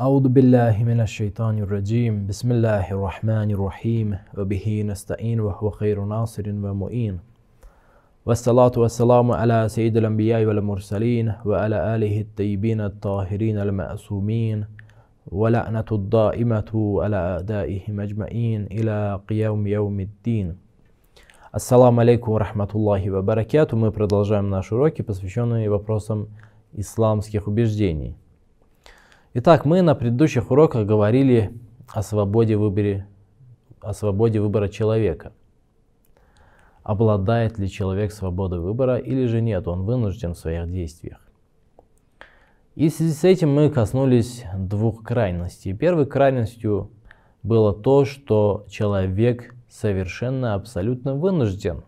أعوذ بالله من الشيطان الرجيم بسم الله الرحمن الرحيم وبه نستعين وهو خير ناصر ومؤين والصلاة والسلام على سيد الأنبياء والمرسلين وعلى آله الطيبين الطاهرين المأسومين ولعنة الدائمة على أعدائهم أجمعين إلى قيام يوم الدين السلام عليكم ورحمة الله وبركاته Мы продолжаем наши уроки, посвященные вопросам исламских убеждений. Итак, мы на предыдущих уроках говорили о свободе, выборе, о свободе выбора человека. Обладает ли человек свободой выбора или же нет, он вынужден в своих действиях. И в связи с этим мы коснулись двух крайностей. Первой крайностью было то, что человек совершенно абсолютно вынужден,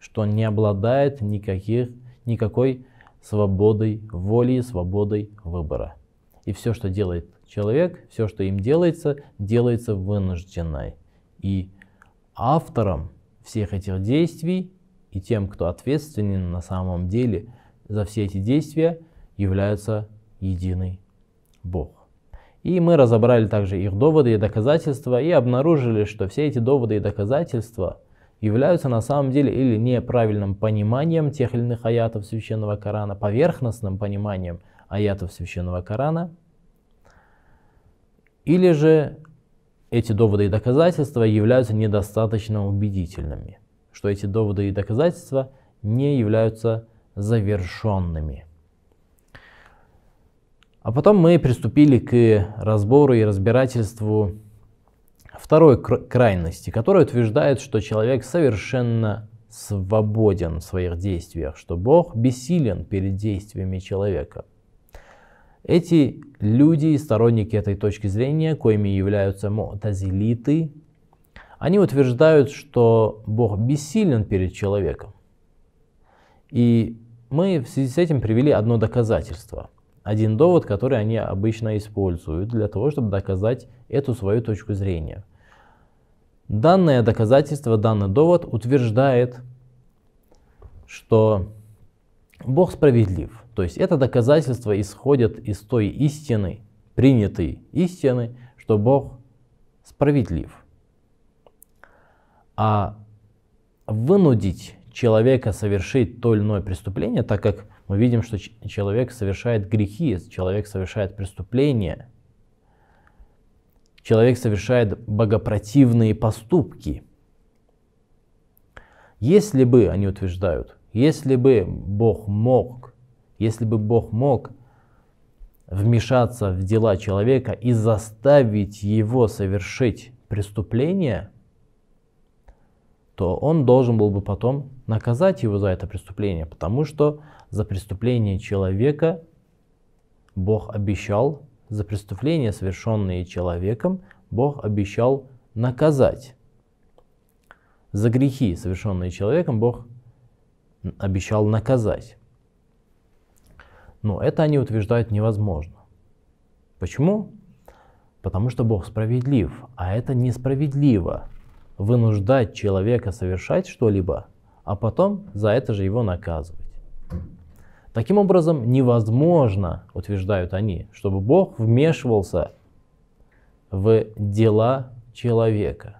что он не обладает никаких, никакой свободой воли свободой выбора. И все, что делает человек, все, что им делается, делается вынужденной. И автором всех этих действий и тем, кто ответственен на самом деле за все эти действия, является единый Бог. И мы разобрали также их доводы и доказательства и обнаружили, что все эти доводы и доказательства являются на самом деле или неправильным пониманием тех или иных аятов Священного Корана, поверхностным пониманием аятов Священного Корана, или же эти доводы и доказательства являются недостаточно убедительными, что эти доводы и доказательства не являются завершенными. А потом мы приступили к разбору и разбирательству второй крайности, которая утверждает, что человек совершенно свободен в своих действиях, что Бог бессилен перед действиями человека. Эти люди и сторонники этой точки зрения, коими являются мутазилиты, они утверждают, что Бог бессилен перед человеком. И мы в связи с этим привели одно доказательство, один довод, который они обычно используют для того, чтобы доказать эту свою точку зрения. Данное доказательство, данный довод утверждает, что Бог справедлив. То есть это доказательство исходит из той истины, принятой истины, что Бог справедлив. А вынудить человека совершить то или иное преступление, так как мы видим, что человек совершает грехи, человек совершает преступления, человек совершает богопротивные поступки. Если бы, они утверждают, если бы Бог мог, если бы Бог мог вмешаться в дела человека и заставить его совершить преступление, то он должен был бы потом наказать его за это преступление, потому что за преступление человека Бог обещал, за преступления, совершенные человеком, Бог обещал наказать. За грехи, совершенные человеком, Бог обещал наказать. Но это они утверждают невозможно. Почему? Потому что Бог справедлив, а это несправедливо вынуждать человека совершать что-либо, а потом за это же его наказывать. Таким образом, невозможно, утверждают они, чтобы Бог вмешивался в дела человека,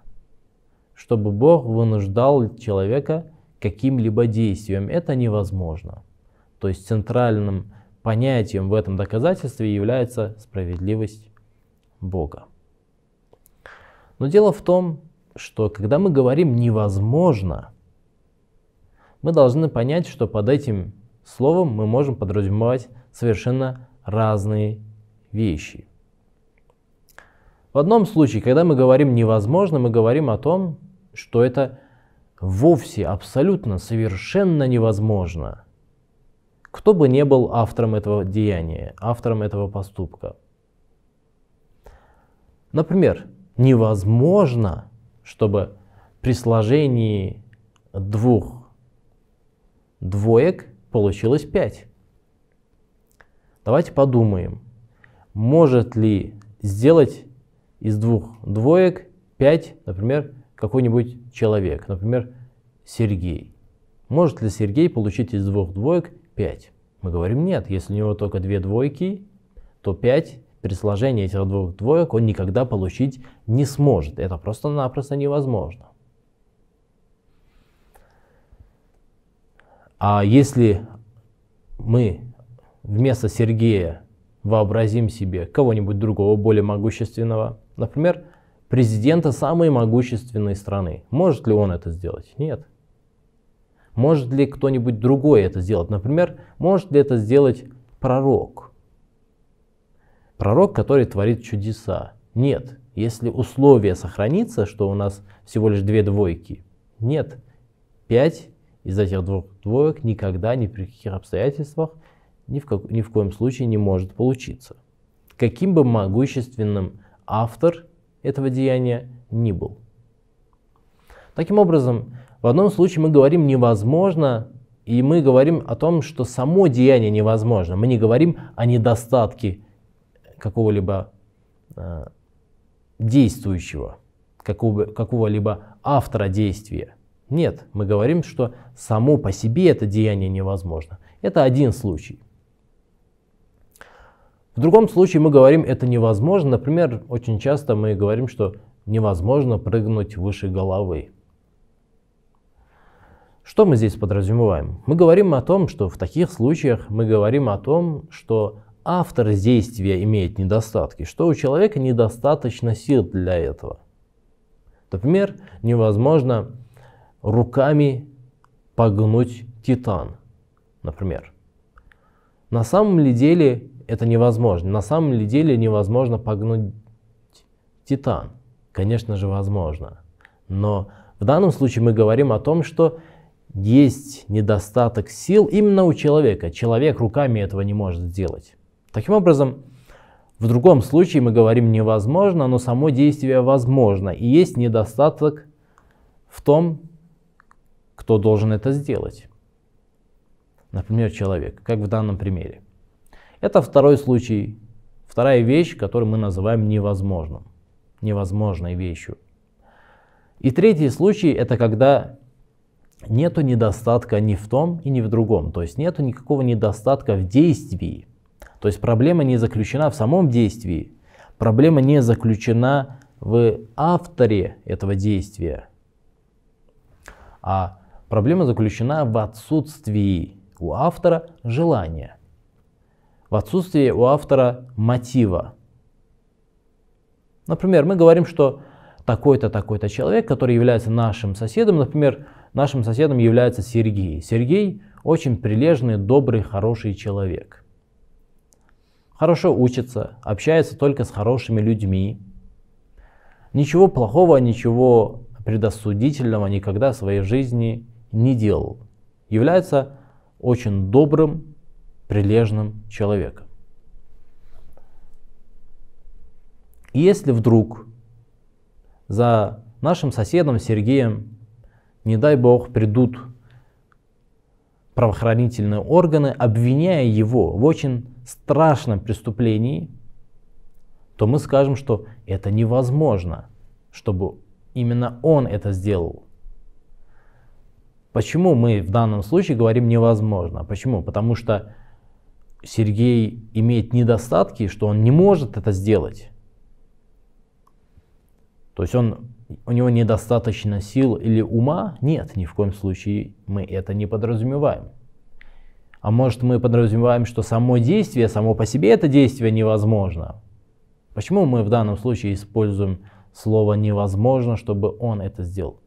чтобы Бог вынуждал человека каким-либо действием. Это невозможно. То есть центральным понятием в этом доказательстве является справедливость Бога. Но дело в том, что когда мы говорим «невозможно», мы должны понять, что под этим словом мы можем подразумевать совершенно разные вещи. В одном случае, когда мы говорим «невозможно», мы говорим о том, что это – вовсе абсолютно совершенно невозможно. Кто бы не был автором этого деяния, автором этого поступка. Например, невозможно, чтобы при сложении двух двоек получилось пять. Давайте подумаем, может ли сделать из двух двоек пять, например, какой-нибудь человек, например, Сергей. Может ли Сергей получить из двух двоек 5? Мы говорим нет, если у него только две двойки, то 5 при сложении этих двух двоек он никогда получить не сможет. Это просто-напросто невозможно. А если мы вместо Сергея вообразим себе кого-нибудь другого, более могущественного, например, президента самой могущественной страны. Может ли он это сделать? Нет. Может ли кто-нибудь другой это сделать? Например, может ли это сделать пророк? Пророк, который творит чудеса. Нет. Если условие сохранится, что у нас всего лишь две двойки, нет. Пять из этих двух двоек никогда, ни при каких обстоятельствах, ни в, как, ни в коем случае не может получиться. Каким бы могущественным автор этого деяния не был. Таким образом, в одном случае мы говорим «невозможно», и мы говорим о том, что само деяние невозможно. Мы не говорим о недостатке какого-либо э, действующего, какого-либо автора действия. Нет, мы говорим, что само по себе это деяние невозможно. Это один случай – в другом случае мы говорим, это невозможно. Например, очень часто мы говорим, что невозможно прыгнуть выше головы. Что мы здесь подразумеваем? Мы говорим о том, что в таких случаях мы говорим о том, что автор действия имеет недостатки, что у человека недостаточно сил для этого. Например, невозможно руками погнуть титан, например. На самом ли деле это невозможно. На самом деле невозможно погнуть титан. Конечно же, возможно. Но в данном случае мы говорим о том, что есть недостаток сил именно у человека. Человек руками этого не может сделать. Таким образом, в другом случае мы говорим невозможно, но само действие возможно. И есть недостаток в том, кто должен это сделать. Например, человек, как в данном примере. Это второй случай, вторая вещь, которую мы называем невозможным, невозможной вещью. И третий случай – это когда нету недостатка ни в том и ни в другом. То есть нету никакого недостатка в действии. То есть проблема не заключена в самом действии. Проблема не заключена в авторе этого действия. А проблема заключена в отсутствии у автора желания – в отсутствии у автора мотива. Например, мы говорим, что такой-то, такой-то человек, который является нашим соседом, например, нашим соседом является Сергей. Сергей очень прилежный, добрый, хороший человек. Хорошо учится, общается только с хорошими людьми. Ничего плохого, ничего предосудительного никогда в своей жизни не делал. Является очень добрым, прилежным человеком. И если вдруг за нашим соседом Сергеем, не дай бог, придут правоохранительные органы, обвиняя его в очень страшном преступлении, то мы скажем, что это невозможно, чтобы именно он это сделал. Почему мы в данном случае говорим невозможно? Почему? Потому что Сергей имеет недостатки, что он не может это сделать. То есть он, у него недостаточно сил или ума? Нет, ни в коем случае мы это не подразумеваем. А может мы подразумеваем, что само действие, само по себе это действие невозможно. Почему мы в данном случае используем слово «невозможно», чтобы он это сделал?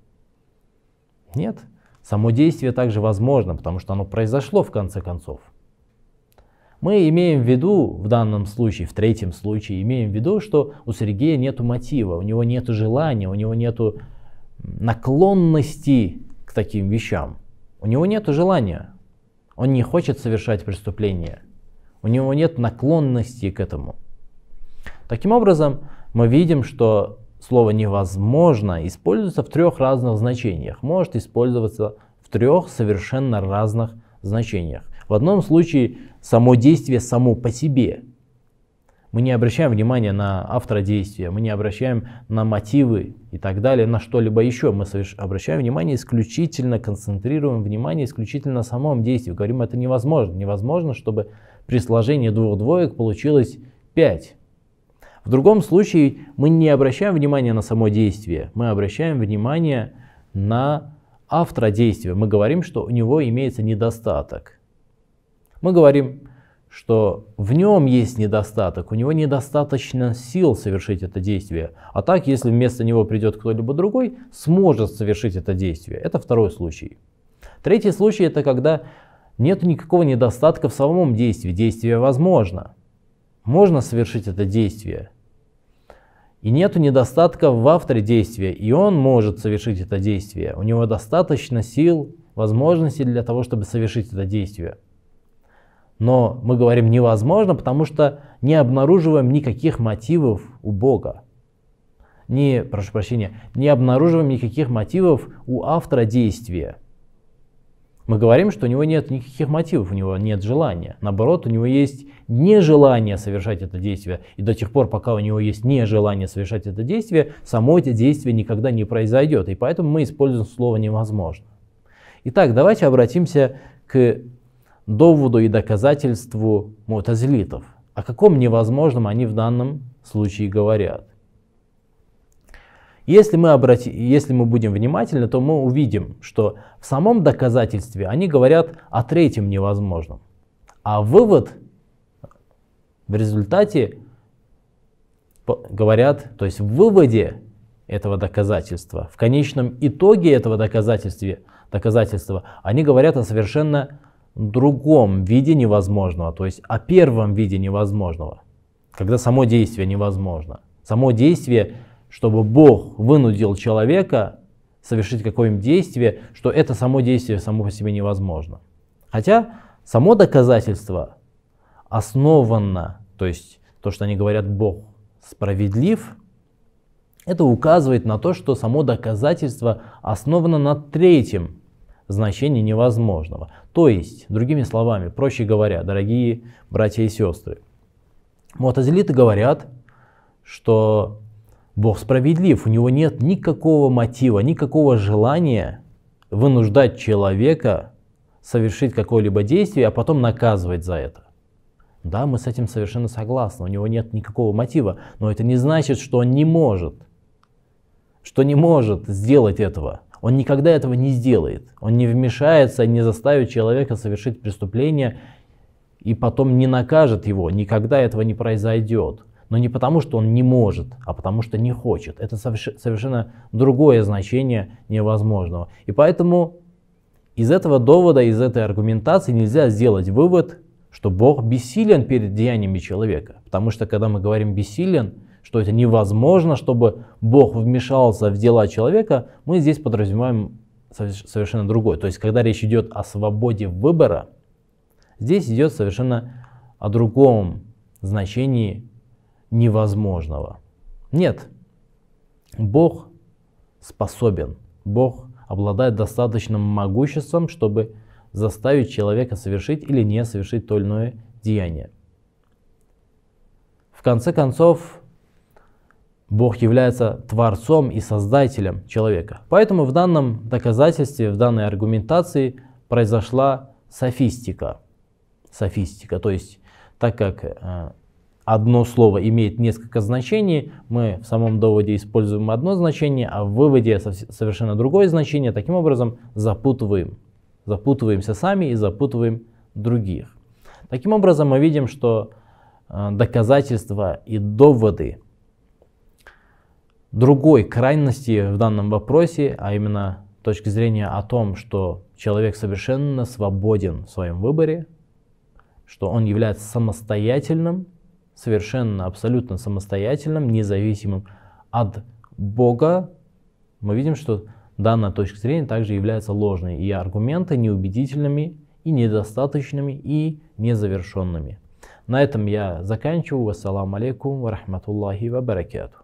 Нет, само действие также возможно, потому что оно произошло в конце концов. Мы имеем в виду, в данном случае, в третьем случае, имеем в виду, что у Сергея нет мотива, у него нет желания, у него нет наклонности к таким вещам. У него нет желания. Он не хочет совершать преступление. У него нет наклонности к этому. Таким образом, мы видим, что слово «невозможно» используется в трех разных значениях. Может использоваться в трех совершенно разных значениях. В одном случае само действие само по себе. Мы не обращаем внимания на автора действия, мы не обращаем на мотивы и так далее, на что-либо еще. Мы обращаем внимание исключительно, концентрируем внимание исключительно на самом действии. Говорим, это невозможно. Невозможно, чтобы при сложении двух двоек получилось пять. В другом случае мы не обращаем внимания на само действие, мы обращаем внимание на автора действия. Мы говорим, что у него имеется недостаток. Мы говорим, что в нем есть недостаток, у него недостаточно сил совершить это действие. А так, если вместо него придет кто-либо другой, сможет совершить это действие. Это второй случай. Третий случай – это когда нет никакого недостатка в самом действии. Действие возможно. Можно совершить это действие. И нет недостатка в авторе действия, и он может совершить это действие. У него достаточно сил, возможностей для того, чтобы совершить это действие. Но мы говорим невозможно, потому что не обнаруживаем никаких мотивов у Бога. Не, прошу прощения, не обнаруживаем никаких мотивов у автора действия. Мы говорим, что у него нет никаких мотивов, у него нет желания. Наоборот, у него есть нежелание совершать это действие. И до тех пор, пока у него есть нежелание совершать это действие, само это действие никогда не произойдет. И поэтому мы используем слово «невозможно». Итак, давайте обратимся к доводу и доказательству мутазилитов, о каком невозможном они в данном случае говорят. Если мы, обрати... Если мы будем внимательны, то мы увидим, что в самом доказательстве они говорят о третьем невозможном. А вывод в результате говорят, то есть в выводе этого доказательства, в конечном итоге этого доказательства, доказательства они говорят о совершенно другом виде невозможного, то есть о первом виде невозможного, когда само действие невозможно. Само действие, чтобы Бог вынудил человека совершить какое-нибудь действие, что это само действие само по себе невозможно. Хотя само доказательство основано, то есть то, что они говорят, Бог справедлив, это указывает на то, что само доказательство основано на третьем значение невозможного. То есть, другими словами, проще говоря, дорогие братья и сестры, мутазилиты говорят, что Бог справедлив, у него нет никакого мотива, никакого желания вынуждать человека совершить какое-либо действие, а потом наказывать за это. Да, мы с этим совершенно согласны, у него нет никакого мотива, но это не значит, что он не может, что не может сделать этого. Он никогда этого не сделает. Он не вмешается, не заставит человека совершить преступление и потом не накажет его. Никогда этого не произойдет. Но не потому, что он не может, а потому, что не хочет. Это совершенно другое значение невозможного. И поэтому из этого довода, из этой аргументации нельзя сделать вывод, что Бог бессилен перед деяниями человека. Потому что когда мы говорим «бессилен», что это невозможно, чтобы Бог вмешался в дела человека, мы здесь подразумеваем совершенно другое. То есть, когда речь идет о свободе выбора, здесь идет совершенно о другом значении невозможного. Нет, Бог способен, Бог обладает достаточным могуществом, чтобы заставить человека совершить или не совершить то или иное деяние. В конце концов, Бог является Творцом и Создателем человека. Поэтому в данном доказательстве, в данной аргументации произошла софистика. Софистика, то есть так как э, одно слово имеет несколько значений, мы в самом доводе используем одно значение, а в выводе совершенно другое значение, таким образом запутываем. Запутываемся сами и запутываем других. Таким образом мы видим, что э, доказательства и доводы – другой крайности в данном вопросе, а именно точки зрения о том, что человек совершенно свободен в своем выборе, что он является самостоятельным, совершенно, абсолютно самостоятельным, независимым от Бога, мы видим, что данная точка зрения также является ложной, и аргументы неубедительными, и недостаточными, и незавершенными. На этом я заканчиваю. Ассаламу алейкум ва рахматуллахи ва баракату.